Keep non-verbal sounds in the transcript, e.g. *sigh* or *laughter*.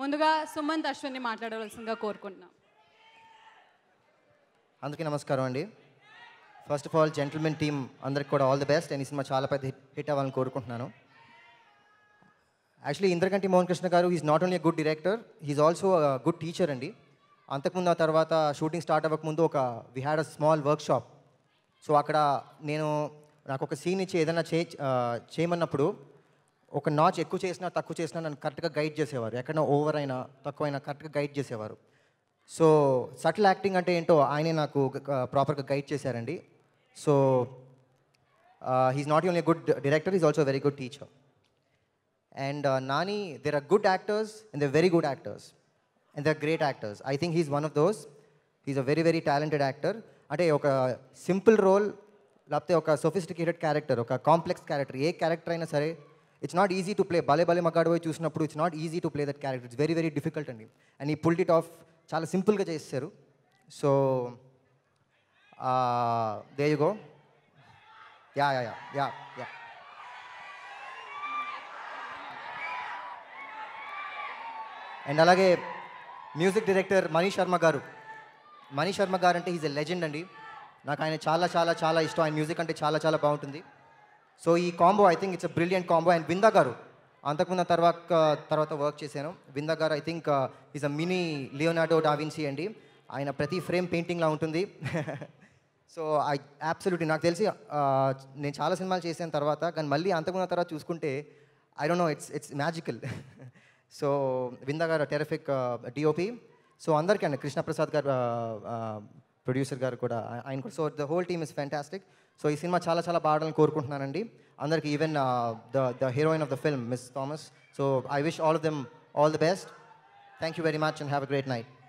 ముందుగా సుమంత్ అశ్విన్ని మాట్లాడవలసిందిగా కోరుకుంటున్నాం అందుకే నమస్కారం అండి first of all gentlemen team అందరికి కూడా ఆల్ ది బెస్ట్ అండ్ ఈ సినిమా చాలా పెద్ద హిట్ అవ్వాలని కోరుకుంటున్నాను actually Indrakanti Mohan Krishna garu is not only good director he's also good teacher అండి అంతకుముందు ఆ తర్వాత షూటింగ్ స్టార్ట్ అవ్వకముందు ఒక we had a small workshop so అక్కడ నేను నాకు ఒక సీన్ ఇచ్చి ఏదైనా చే చేయమన్నప్పుడు ఒక నాచ్ ఎక్కువ చేసినా తక్కువ చేసినా నన్ను కరెక్ట్గా గైడ్ చేసేవారు ఎక్కడైనా ఓవర్ అయినా తక్కువైనా కరెక్ట్గా గైడ్ చేసేవారు సో సటిల్ యాక్టింగ్ అంటే ఏంటో ఆయనే నాకు ప్రాపర్గా గైడ్ చేశారండి so he's not only good director is also very good teacher and Nani there are good actors and they very good actors and they are great actors I think he's one of those he's a very very talented actor అంటే ఒక simple role లేకపోతే ఒక sophisticated character ఒక complex character ఏ character అయినా సరే it's not easy to play భలే బలే మగాడిపోయి చూసినప్పుడు it's not easy to play that character it's very very difficult అండి అండ్ ఈ పుల్టిట్ ఆఫ్ చాలా సింపుల్గా చేస్తారు సో దేయుగో yeah yeah yeah yeah yeah and అలాగే మ్యూజిక్ డైరెక్టర్ మనీష్ శర్మ గారు మనీష్ శర్మ గారు అంటే ఈజ్ ఎ లెజెండ్ అండి నాకు ఆయన చాలా చాలా చాలా ఇష్టం ఆయన మ్యూజిక్ అంటే చాలా చాలా బాగుంటుంది సో ఈ combo I think it's brilliant combo and Binda garu అంతకుముందు తర్వాత తర్వాత వర్క్ చేశాను Binda garu I think is a mini Leonardo da Vinci అండి ఆయన ప్రతి ఫ్రేమ్ పెయింటింగ్లా ఉంటుంది *laughs* సో ఐ యాప్సల్యూట్లీ నాకు తెలిసి నేను చాలా సినిమాలు చేసిన తర్వాత కానీ మళ్ళీ అంతకున్న తర్వాత చూసుకుంటే I don't know it's it's magical so Vinda garu terrific DOP uh, so అందరికీ అండి కృష్ణప్రసాద్ గారు uh, uh, ప్రొడ్యూసర్ గారు కూడా ఆయన కూడా so the whole team is fantastic so ఈ సినిమా చాలా చాలా పాడాలని కోరుకుంటున్నానండి అందరికి even the the heroine of the film Miss Thomas so I wish all of them all the best thank you very much and have a great night